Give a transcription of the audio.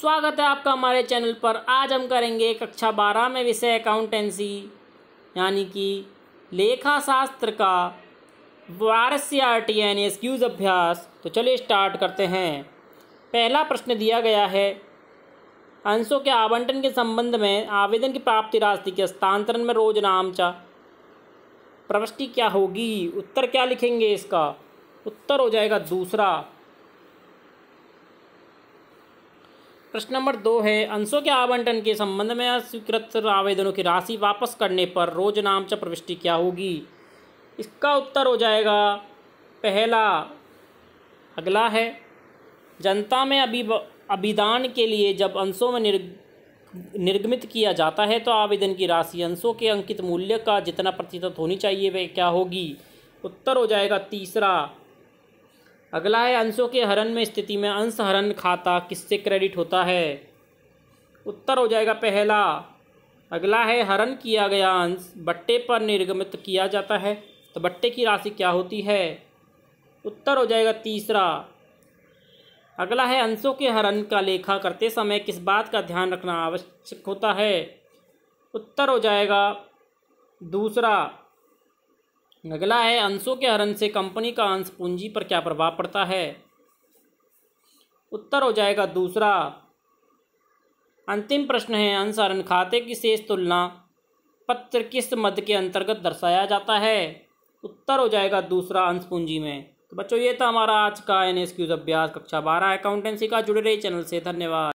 स्वागत है आपका हमारे चैनल पर आज हम करेंगे कक्षा बारह में विषय अकाउंटेंसी यानी कि लेखा शास्त्र का वारस आर टी एन एस अभ्यास तो चलिए स्टार्ट करते हैं पहला प्रश्न दिया गया है अंशों के आवंटन के संबंध में आवेदन की प्राप्ति राशि के हस्तांतरण में रोज नामचा प्रविष्टि क्या होगी उत्तर क्या लिखेंगे इसका उत्तर हो जाएगा दूसरा प्रश्न नंबर दो है अंशों के आवंटन के संबंध में अस्वीकृत आवेदनों की राशि वापस करने पर रोज नामच प्रविष्टि क्या होगी इसका उत्तर हो जाएगा पहला अगला है जनता में अभी अभिदान के लिए जब अंशों में निर्ग निर्गमित किया जाता है तो आवेदन की राशि अंशों के अंकित मूल्य का जितना प्रतिशत होनी चाहिए वह क्या होगी उत्तर हो जाएगा तीसरा अगला है अंशों के हरण में स्थिति में अंश हरण खाता किससे क्रेडिट होता है उत्तर हो जाएगा पहला अगला है हरण किया गया अंश बट्टे पर निर्गमित किया जाता है तो बट्टे की राशि क्या होती है उत्तर हो जाएगा तीसरा अगला है अंशों के हरण का लेखा करते समय किस बात का ध्यान रखना आवश्यक होता है उत्तर हो जाएगा दूसरा अगला है अंशों के हरण से कंपनी का अंश पूंजी पर क्या प्रभाव पड़ता है उत्तर हो जाएगा दूसरा अंतिम प्रश्न है अंश हरण खाते की शेष तुलना पत्र किस मद के अंतर्गत दर्शाया जाता है उत्तर हो जाएगा दूसरा अंश पूंजी में तो बच्चों ये था हमारा आज का एन एस क्यूज अभ्यास कक्षा बारह अकाउंटेंसी का जुड़े रही चैनल से धन्यवाद